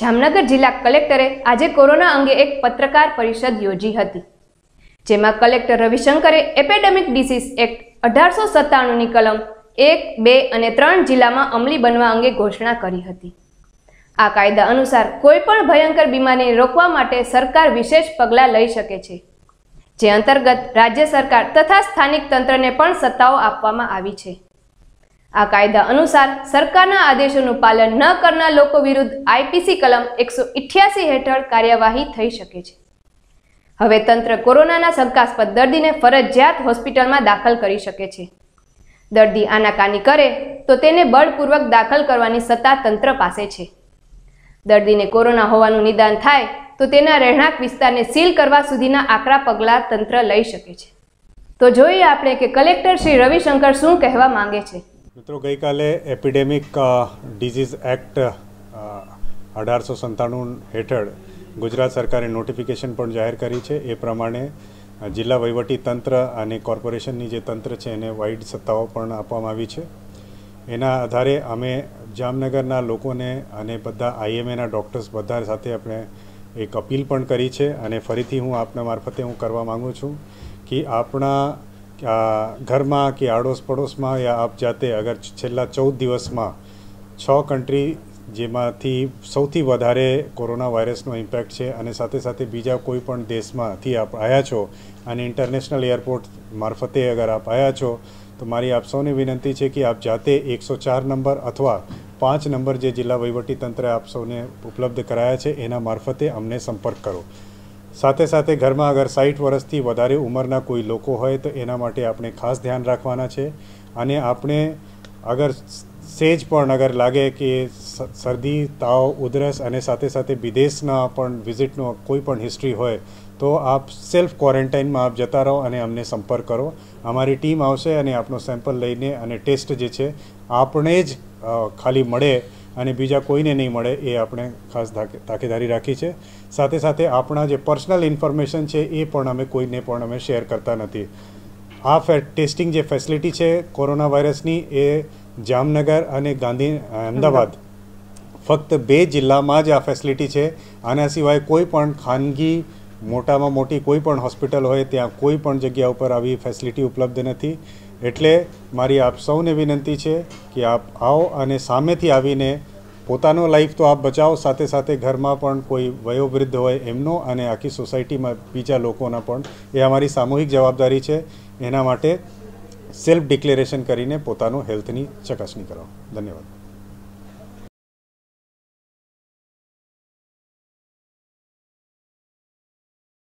જામનગર જિલ્લા કલેક્ટરે આજે કોરોના અંગે એક પત્રકાર પરિષદ યોજી હતી જેમાં કલેક્ટર રવિશંકરે એપેડેમિક ડિસીઝ એક્ટ અઢારસો સત્તાણુંની કલમ એક બે અને ત્રણ જિલ્લામાં અમલી બનવા અંગે ઘોષણા કરી હતી આ કાયદા અનુસાર કોઈપણ ભયંકર બીમારીને રોકવા માટે સરકાર વિશેષ પગલાં લઈ શકે છે જે અંતર્ગત રાજ્ય સરકાર તથા સ્થાનિક તંત્રને પણ સત્તાઓ આપવામાં આવી છે આ કાયદા અનુસાર સરકારના આદેશોનું પાલન ન કરનાર લોકો વિરુદ્ધ આઈપીસી કલમ એકસો હેઠળ કાર્યવાહી થઈ શકે છે હવે તંત્ર કોરોનાના શંકાસ્પદ દર્દીને ફરજિયાત હોસ્પિટલમાં દાખલ કરી શકે છે દર્દી આનાકાની કરે તો તેને બળપૂર્વક દાખલ કરવાની સત્તા તંત્ર પાસે છે દર્દીને કોરોના હોવાનું નિદાન થાય તો તેના રહેણાંક વિસ્તારને સીલ કરવા સુધીના આકરા પગલાં તંત્ર લઈ શકે છે તો જોઈએ આપણે કે કલેક્ટર શ્રી રવિશંકર શું કહેવા માંગે છે મિત્રો ગઈકાલે એપિડેમિક ડિઝીઝ એક્ટ અઢારસો સંતાણું હેઠળ ગુજરાત સરકારે નોટિફિકેશન પણ જાહેર કરી છે એ પ્રમાણે જિલ્લા વહીવટી તંત્ર અને કોર્પોરેશનની જે તંત્ર છે એને વાઇડ સત્તાઓ પણ આપવામાં આવી છે એના આધારે અમે જામનગરના લોકોને અને બધા આઈએમએના ડૉક્ટર્સ બધા સાથે આપણે એક અપીલ પણ કરી છે અને ફરીથી હું આપના મારફતે હું કરવા માગું છું કે આપણા ઘરમાં કે આડોસ પડોસમાં કે આપ જાતે અગર છેલ્લા 14 દિવસમાં 6 કન્ટ્રી જેમાંથી સૌથી વધારે કોરોના વાયરસનો ઇમ્પેક્ટ છે અને સાથે સાથે બીજો કોઈ પણ દેશમાં થી આપ આવ્યા છો અને ઇન્ટરનેશનલ એરપોર્ટ મારફતે અગર આપ આવ્યા છો તો મારી આપ સૌને વિનંતી છે કે આપ જાતે 104 નંબર અથવા 5 નંબર જે જિલ્લા વૈવટી તંત્રે આપ સૌને ઉપલબ્ધ કરાવ્યા છે એના મારફતે અમને સંપર્ક કરો સાથે સાથે ઘરમાં અગર સાઠ વર્ષથી વધારે ઉંમરના કોઈ લોકો હોય તો એના માટે આપણે ખાસ ધ્યાન રાખવાના છે અને આપણે અગર સેજ પણ અગર લાગે કે શરદી તાવ ઉધરસ અને સાથે સાથે વિદેશના પણ વિઝિટનો કોઈ પણ હિસ્ટ્રી હોય તો આપ સેલ્ફ ક્વોરન્ટાઇનમાં આપ જતા રહો અને અમને સંપર્ક કરો અમારી ટીમ આવશે અને આપનો સેમ્પલ લઈને અને ટેસ્ટ જે છે આપણે જ ખાલી મળે અને બીજા કોઈને નહીં મળે એ આપણે ખાસ તાકેદારી રાખી છે સાથે સાથે આપણા જે પર્સનલ ઇન્ફોર્મેશન છે એ પણ અમે કોઈને પણ અમે શેર કરતા નથી આ ટેસ્ટિંગ જે ફેસિલિટી છે કોરોના વાયરસની એ જામનગર અને ગાંધી અમદાવાદ ફક્ત બે જિલ્લામાં જ આ ફેસિલિટી છે આના સિવાય કોઈ પણ ખાનગી મોટામાં મોટી કોઈ પણ હોસ્પિટલ હોય ત્યાં કોઈ પણ જગ્યા ઉપર આવી ફેસિલિટી ઉપલબ્ધ નથી એટલે મારી આપ સૌને વિનંતી છે કે આપ આવો અને સામેથી આવીને પોતાનો લાઈફ તો આપ બચાવો સાથે સાથે ઘરમાં પણ કોઈ વયોવૃદ્ધ હોય એમનો અને આખી સોસાયટીમાં બીજા લોકોના પણ એ અમારી સામૂહિક જવાબદારી છે એના માટે સેલ્ફ ડિક્લેરેશન કરીને પોતાનું હેલ્થની ચકાસણી કરાવો ધન્યવાદ